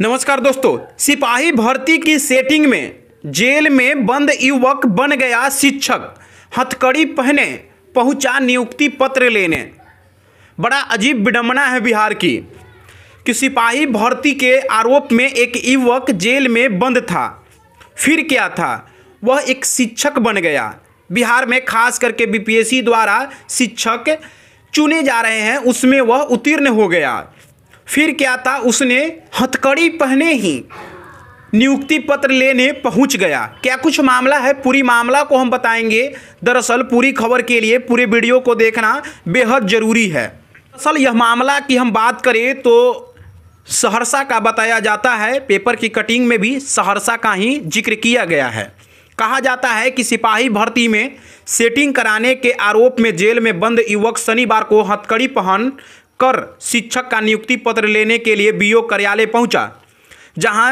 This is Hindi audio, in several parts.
नमस्कार दोस्तों सिपाही भर्ती की सेटिंग में जेल में बंद युवक बन गया शिक्षक हथकड़ी पहने पहुंचा नियुक्ति पत्र लेने बड़ा अजीब विडम्बना है बिहार की कि सिपाही भर्ती के आरोप में एक युवक जेल में बंद था फिर क्या था वह एक शिक्षक बन गया बिहार में खास करके बीपीएससी द्वारा शिक्षक चुने जा रहे हैं उसमें वह उत्तीर्ण हो गया फिर क्या था उसने हथकड़ी पहने ही नियुक्ति पत्र लेने पहुंच गया क्या कुछ मामला है पूरी मामला को हम बताएंगे दरअसल पूरी खबर के लिए पूरे वीडियो को देखना बेहद ज़रूरी है दरअसल यह मामला की हम बात करें तो सहरसा का बताया जाता है पेपर की कटिंग में भी सहरसा का ही जिक्र किया गया है कहा जाता है कि सिपाही भर्ती में सेटिंग कराने के आरोप में जेल में बंद युवक शनिवार को हथकड़ी पहन कर शिक्षक का नियुक्ति पत्र लेने के लिए बीओ कार्यालय पहुंचा जहां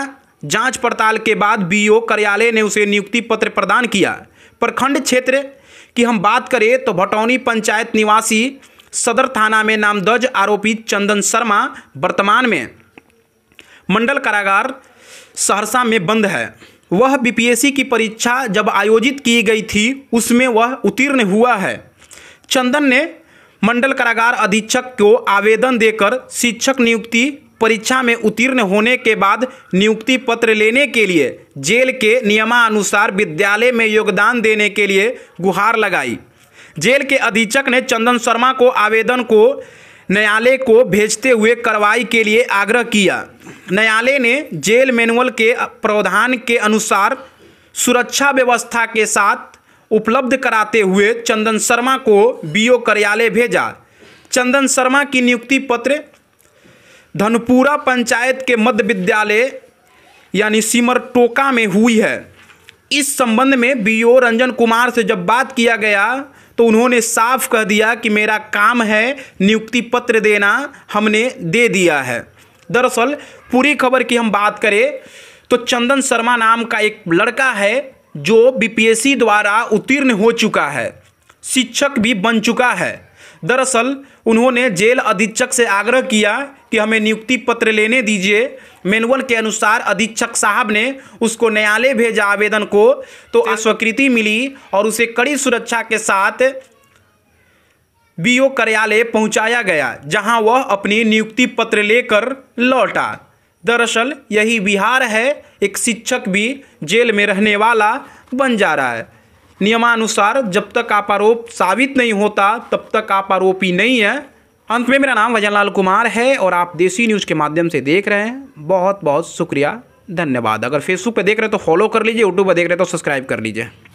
जांच पड़ताल के बाद बीओ कार्यालय ने उसे नियुक्ति पत्र प्रदान किया प्रखंड क्षेत्र की हम बात करें तो भटौनी पंचायत निवासी सदर थाना में नामदर्ज आरोपी चंदन शर्मा वर्तमान में मंडल कारागार सहरसा में बंद है वह बीपीएससी की परीक्षा जब आयोजित की गई थी उसमें वह उत्तीर्ण हुआ है चंदन ने मंडल कारागार अधीक्षक को आवेदन देकर शिक्षक नियुक्ति परीक्षा में उत्तीर्ण होने के बाद नियुक्ति पत्र लेने के लिए जेल के नियमानुसार विद्यालय में योगदान देने के लिए गुहार लगाई जेल के अधीक्षक ने चंदन शर्मा को आवेदन को न्यायालय को भेजते हुए कार्रवाई के लिए आग्रह किया न्यायालय ने जेल मैनुअल के प्रावधान के अनुसार सुरक्षा व्यवस्था के साथ उपलब्ध कराते हुए चंदन शर्मा को बीओ कार्यालय भेजा चंदन शर्मा की नियुक्ति पत्र धनपुरा पंचायत के मध्य विद्यालय यानी सिमरटोका में हुई है इस संबंध में बीओ रंजन कुमार से जब बात किया गया तो उन्होंने साफ कह दिया कि मेरा काम है नियुक्ति पत्र देना हमने दे दिया है दरअसल पूरी खबर की हम बात करें तो चंदन शर्मा नाम का एक लड़का है जो बीपीएससी द्वारा उत्तीर्ण हो चुका है शिक्षक भी बन चुका है दरअसल उन्होंने जेल अधीक्षक से आग्रह किया कि हमें नियुक्ति पत्र लेने दीजिए मैनुअल के अनुसार अधीक्षक साहब ने उसको न्यायालय भेजा आवेदन को तो अस्वीकृति मिली और उसे कड़ी सुरक्षा के साथ बीओ कार्यालय पहुंचाया गया जहां वह अपनी नियुक्ति पत्र लेकर लौटा दरअसल यही बिहार है एक शिक्षक भी जेल में रहने वाला बन जा रहा है नियमानुसार जब तक आप आरोप साबित नहीं होता तब तक आप आरोपी नहीं है अंत में मेरा नाम भजन कुमार है और आप देसी न्यूज़ के माध्यम से देख रहे हैं बहुत बहुत शुक्रिया धन्यवाद अगर फेसबुक पर देख रहे हो तो फॉलो कर लीजिए यूट्यूब पर देख रहे हो तो सब्सक्राइब कर लीजिए